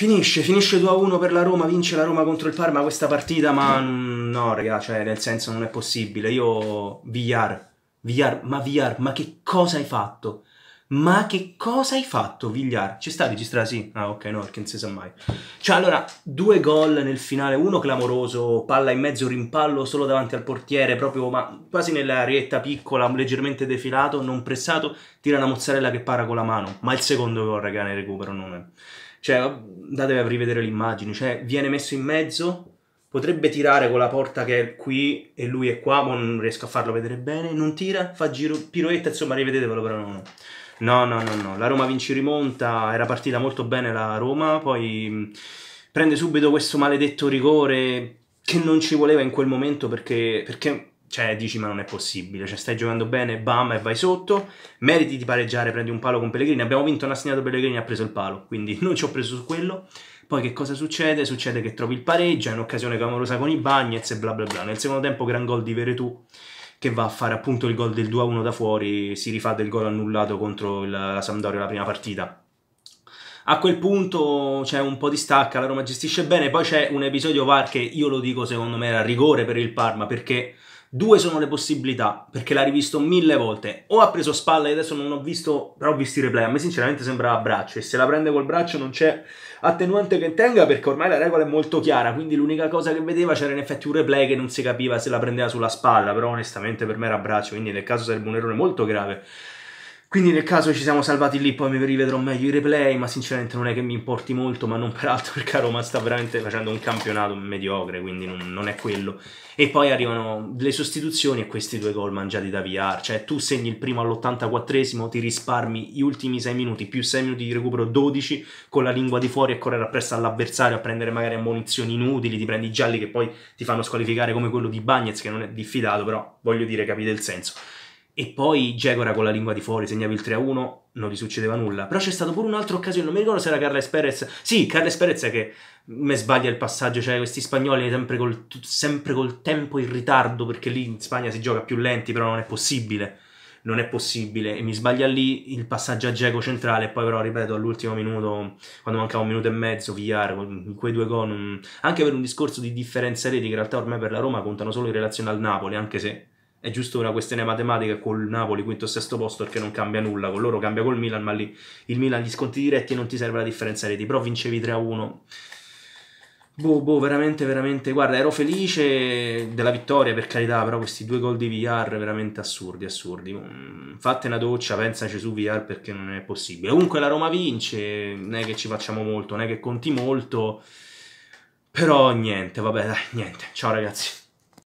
Finisce, finisce 2-1 per la Roma, vince la Roma contro il Parma questa partita, ma no, raga, cioè, nel senso non è possibile. Io, Villar, Villar, ma Villar, ma che cosa hai fatto? Ma che cosa hai fatto, Vigliar? Ci sta a registrare? Sì. Ah, ok, no, perché non si sa mai. Cioè, allora, due gol nel finale, uno clamoroso, palla in mezzo, rimpallo solo davanti al portiere, proprio ma quasi nell'arietta piccola, leggermente defilato, non pressato, tira una mozzarella che para con la mano. Ma il secondo gol, raga, nel recupero non è. Cioè, datevi a rivedere l'immagine, cioè, viene messo in mezzo, potrebbe tirare con la porta che è qui e lui è qua, ma non riesco a farlo vedere bene, non tira, fa giro, piroetta, insomma, rivedetevelo però non è. No, no, no, no. La Roma vinci rimonta, era partita molto bene la Roma, poi mm, prende subito questo maledetto rigore che non ci voleva in quel momento perché, perché cioè, dici ma non è possibile, cioè, stai giocando bene, bam, e vai sotto, meriti di pareggiare, prendi un palo con Pellegrini, abbiamo vinto, hanno assegnato Pellegrini, ha preso il palo, quindi non ci ho preso su quello. Poi che cosa succede? Succede che trovi il pareggio, è un'occasione clamorosa con i Bagnets e bla bla bla. Nel secondo tempo gran gol di Veretù che va a fare appunto il gol del 2-1 da fuori, si rifà del gol annullato contro il, la Sampdoria la prima partita. A quel punto c'è cioè, un po' di stacca, la Roma gestisce bene, poi c'è un episodio VAR che io lo dico secondo me era rigore per il Parma perché due sono le possibilità, perché l'ha rivisto mille volte, o ha preso spalle e adesso non ho visto, però ho visto i replay, a me sinceramente sembrava braccio e se la prende col braccio non c'è attenuante che tenga perché ormai la regola è molto chiara, quindi l'unica cosa che vedeva c'era in effetti un replay che non si capiva se la prendeva sulla spalla, però onestamente per me era braccio, quindi nel caso sarebbe un errore molto grave. Quindi nel caso ci siamo salvati lì, poi mi rivedrò meglio i replay, ma sinceramente non è che mi importi molto, ma non peraltro perché Roma sta veramente facendo un campionato mediocre, quindi non, non, è quello. E poi arrivano le sostituzioni e questi due gol mangiati da VR, cioè tu segni il primo all'84esimo, ti risparmi gli ultimi 6 minuti, più 6 minuti di recupero 12, con la lingua di fuori e correre appresso all'avversario a prendere magari ammunizioni inutili, ti prendi i gialli che poi ti fanno squalificare come quello di Bagnez che non è diffidato, però voglio dire capite il senso e poi Gegora con la lingua di fuori segnava il 3-1, non gli succedeva nulla. Però c'è stato pure un'altra occasione, non mi ricordo se era Carles Perez. Sì, Carles Perez è che mi sbaglia il passaggio, cioè questi spagnoli sempre col, sempre col tempo in ritardo, perché lì in Spagna si gioca più lenti, però non è possibile. Non è possibile. E mi sbaglia lì il passaggio a Geco centrale, e poi però, ripeto, all'ultimo minuto, quando mancava un minuto e mezzo, Villar, quei due gol, anche per un discorso di differenza reti, che in realtà ormai per la Roma contano solo in relazione al Napoli, anche se è giusto una questione matematica col Napoli, quinto o sesto posto, perché non cambia nulla. Con loro cambia col Milan, ma lì il Milan gli sconti diretti e non ti serve la differenza reti. Però vincevi 3-1. Boh, boh, veramente, veramente. Guarda, ero felice della vittoria, per carità, però questi due gol di VR veramente assurdi, assurdi. Mm, Fate una doccia, pensaci su VR perché non è possibile. Comunque la Roma vince, non è che ci facciamo molto, non è che conti molto. Però niente, vabbè, dai, niente. Ciao ragazzi.